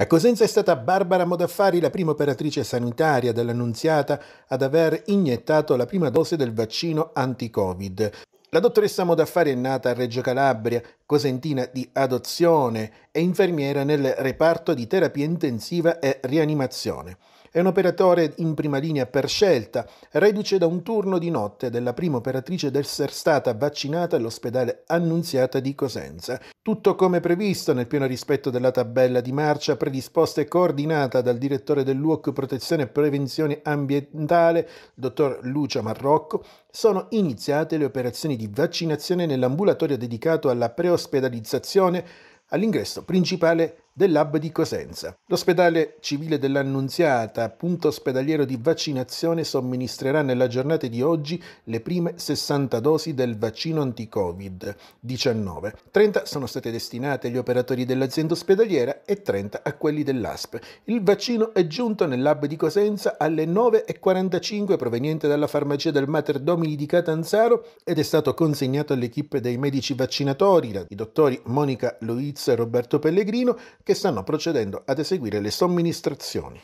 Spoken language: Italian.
A Cosenza è stata Barbara Modaffari, la prima operatrice sanitaria dell'Annunziata, ad aver iniettato la prima dose del vaccino anti-Covid. La dottoressa Modaffari è nata a Reggio Calabria, cosentina di adozione, e infermiera nel reparto di terapia intensiva e rianimazione. È un operatore in prima linea per scelta, reduce da un turno di notte della prima operatrice d'essere stata vaccinata all'ospedale Annunziata di Cosenza. Tutto come previsto, nel pieno rispetto della tabella di marcia predisposta e coordinata dal direttore dell'UOC Protezione e Prevenzione Ambientale, dottor Lucia Marrocco, sono iniziate le operazioni di vaccinazione nell'ambulatorio dedicato alla preospedalizzazione all'ingresso principale del Lab di Cosenza. L'ospedale civile dell'Annunziata, punto ospedaliero di vaccinazione, somministrerà nella giornata di oggi le prime 60 dosi del vaccino anti-Covid-19. 30 sono state destinate agli operatori dell'azienda ospedaliera e 30 a quelli dell'ASP. Il vaccino è giunto nel Lab di Cosenza alle 9.45 proveniente dalla farmacia del Mater Domini di Catanzaro ed è stato consegnato all'equipe dei medici vaccinatori, i dottori Monica Luiz e Roberto Pellegrino, che stanno procedendo ad eseguire le somministrazioni.